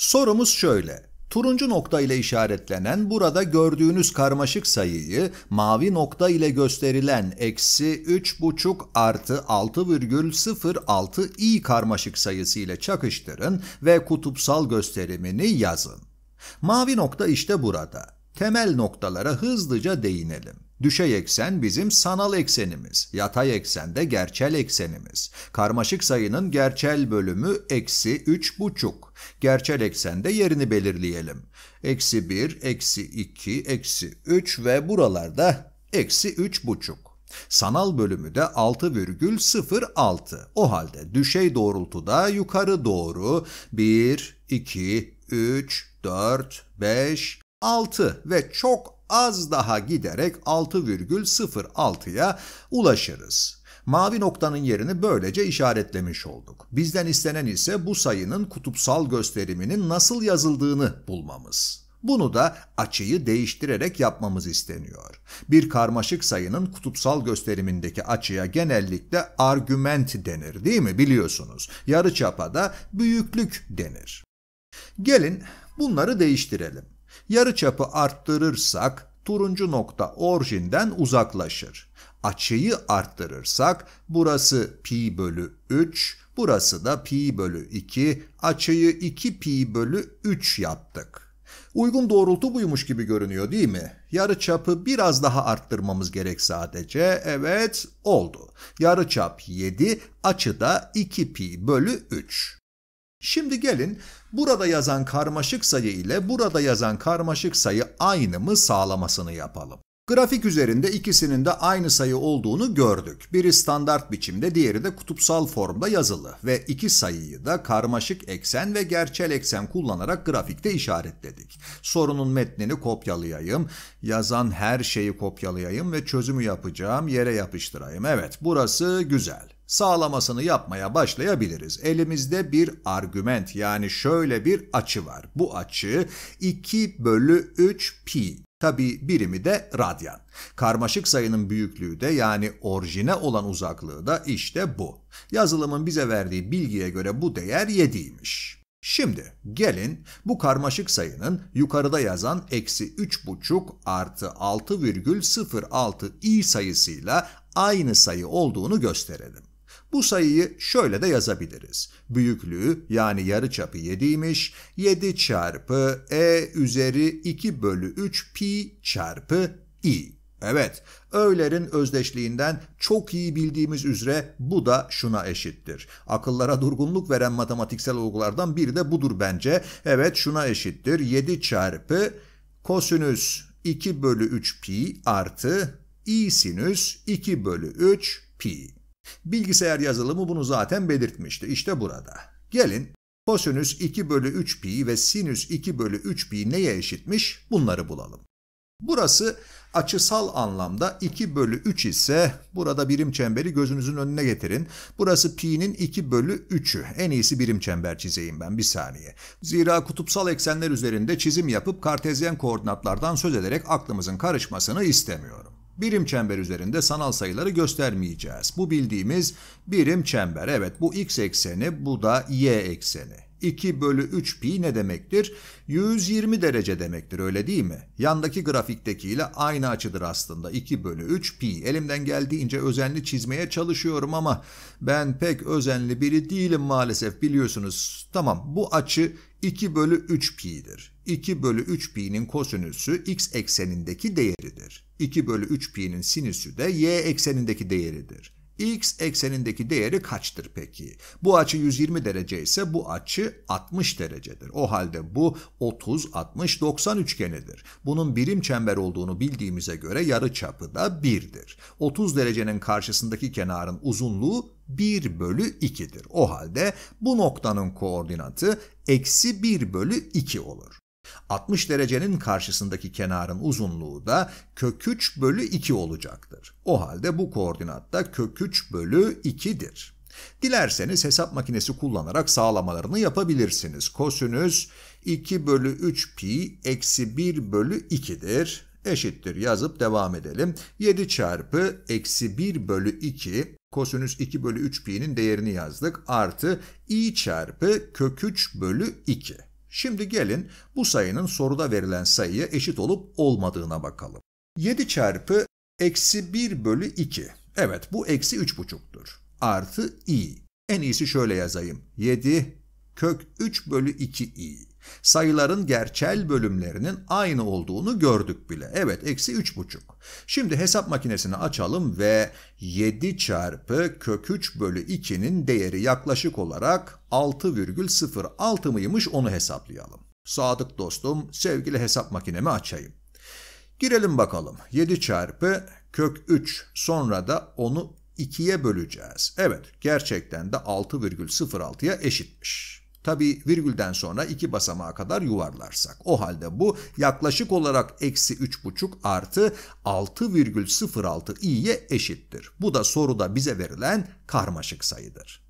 Sorumuz şöyle. Turuncu nokta ile işaretlenen burada gördüğünüz karmaşık sayıyı mavi nokta ile gösterilen eksi 3,5 artı 6,06 i karmaşık sayısı ile çakıştırın ve kutupsal gösterimini yazın. Mavi nokta işte burada. Temel noktalara hızlıca değinelim. Düşey eksen bizim sanal eksenimiz, yatay eksen de gerçel eksenimiz. Karmaşık sayının gerçel bölümü eksi 3,5. Gerçel eksende yerini belirleyelim. Eksi 1, eksi 2, eksi 3 ve buralarda eksi 3,5. Sanal bölümü de 6,06. O halde düşey doğrultuda yukarı doğru 1, 2, 3, 4, 5, 6 ve çok az daha giderek 6,06'ya ulaşırız. Mavi noktanın yerini böylece işaretlemiş olduk. Bizden istenen ise bu sayının kutupsal gösteriminin nasıl yazıldığını bulmamız. Bunu da açıyı değiştirerek yapmamız isteniyor. Bir karmaşık sayının kutupsal gösterimindeki açıya genellikle argument denir değil mi biliyorsunuz. Yarıçapa da büyüklük denir. Gelin bunları değiştirelim. Yarıçapı arttırırsak turuncu nokta orijinden uzaklaşır. Açıyı arttırırsak burası pi bölü 3, burası da pi bölü 2, açıyı 2 pi bölü 3 yaptık. Uygun doğrultu buymuş gibi görünüyor değil mi? Yarı çapı biraz daha arttırmamız gerek sadece. Evet oldu. Yarı çap 7, açı da 2 pi bölü 3. Şimdi gelin burada yazan karmaşık sayı ile burada yazan karmaşık sayı aynı mı sağlamasını yapalım. Grafik üzerinde ikisinin de aynı sayı olduğunu gördük. Biri standart biçimde, diğeri de kutupsal formda yazılı ve iki sayıyı da karmaşık eksen ve gerçel eksen kullanarak grafikte işaretledik. Sorunun metnini kopyalayayım, yazan her şeyi kopyalayayım ve çözümü yapacağım yere yapıştırayım. Evet, burası güzel sağlamasını yapmaya başlayabiliriz. Elimizde bir argüment yani şöyle bir açı var. Bu açı 2 bölü 3 pi. Tabi birimi de radyan. Karmaşık sayının büyüklüğü de yani orijine olan uzaklığı da işte bu. Yazılımın bize verdiği bilgiye göre bu değer 7'ymiş. Şimdi gelin bu karmaşık sayının yukarıda yazan eksi 3,5 artı 6,06 i sayısıyla aynı sayı olduğunu gösterelim. Bu sayıyı şöyle de yazabiliriz. Büyüklüğü yani yarıçapı 7'ymiş. 7 çarpı e üzeri 2 bölü 3 pi çarpı i. Evet, öğlerin özdeşliğinden çok iyi bildiğimiz üzere bu da şuna eşittir. Akıllara durgunluk veren matematiksel olgulardan biri de budur bence. Evet, şuna eşittir. 7 çarpı kosinüs 2 bölü 3 pi artı i sinüs 2 bölü 3 pi. Bilgisayar yazılımı bunu zaten belirtmişti. İşte burada. Gelin kosinüs 2 bölü 3 pi ve sinüs 2 bölü 3 pi neye eşitmiş bunları bulalım. Burası açısal anlamda 2 bölü 3 ise burada birim çemberi gözünüzün önüne getirin. Burası pi'nin 2 bölü 3'ü. En iyisi birim çember çizeyim ben bir saniye. Zira kutupsal eksenler üzerinde çizim yapıp kartezyen koordinatlardan söz ederek aklımızın karışmasını istemiyorum. Birim çember üzerinde sanal sayıları göstermeyeceğiz. Bu bildiğimiz birim çember. Evet bu x ekseni bu da y ekseni. 2 bölü 3 pi ne demektir? 120 derece demektir öyle değil mi? Yandaki grafiktekiyle aynı açıdır aslında 2 bölü 3 pi. Elimden geldiğince özenli çizmeye çalışıyorum ama ben pek özenli biri değilim maalesef biliyorsunuz. Tamam bu açı 2 bölü 3 pi'dir. 2 bölü 3 pi'nin kosinüsü x eksenindeki değeridir. 2 bölü 3 pi'nin sinüsü de y eksenindeki değeridir x eksenindeki değeri kaçtır peki? Bu açı 120 derece ise bu açı 60 derecedir. O halde bu 30, 60, 90 üçgenidir. Bunun birim çember olduğunu bildiğimize göre yarı çapı da 1'dir. 30 derecenin karşısındaki kenarın uzunluğu 1 bölü 2'dir. O halde bu noktanın koordinatı eksi 1 bölü 2 olur. 60 derecenin karşısındaki kenarın uzunluğu da kök 3 bölü 2 olacaktır. O halde bu koordinatta kök 3 bölü 2'dir. Dilerseniz hesap makinesi kullanarak sağlamalarını yapabilirsiniz. Kosinüs 2 bölü 3 pi eksi 1 bölü 2'dir. Eşittir yazıp devam edelim. 7 çarpı eksi 1 bölü 2 kosinüs 2 bölü 3 pi'nin değerini yazdık. Artı i çarpı kök 3 bölü 2. Şimdi gelin bu sayının soruda verilen sayıya eşit olup olmadığına bakalım. 7 çarpı eksi 1 bölü 2. Evet bu eksi buçuktur. Artı i. En iyisi şöyle yazayım. 7 kök 3 bölü 2 i. Sayıların gerçel bölümlerinin aynı olduğunu gördük bile. Evet eksi 3,5. Şimdi hesap makinesini açalım ve 7 çarpı kök 3 bölü 2'nin değeri yaklaşık olarak 6,06 mıymış onu hesaplayalım. Sadık dostum sevgili hesap makinemi açayım. Girelim bakalım. 7 çarpı kök 3 sonra da onu 2'ye böleceğiz. Evet gerçekten de 6,06'ya eşitmiş. Tabi virgülden sonra iki basamağa kadar yuvarlarsak. O halde bu yaklaşık olarak eksi 3,5 artı 6,06i'ye eşittir. Bu da soruda bize verilen karmaşık sayıdır.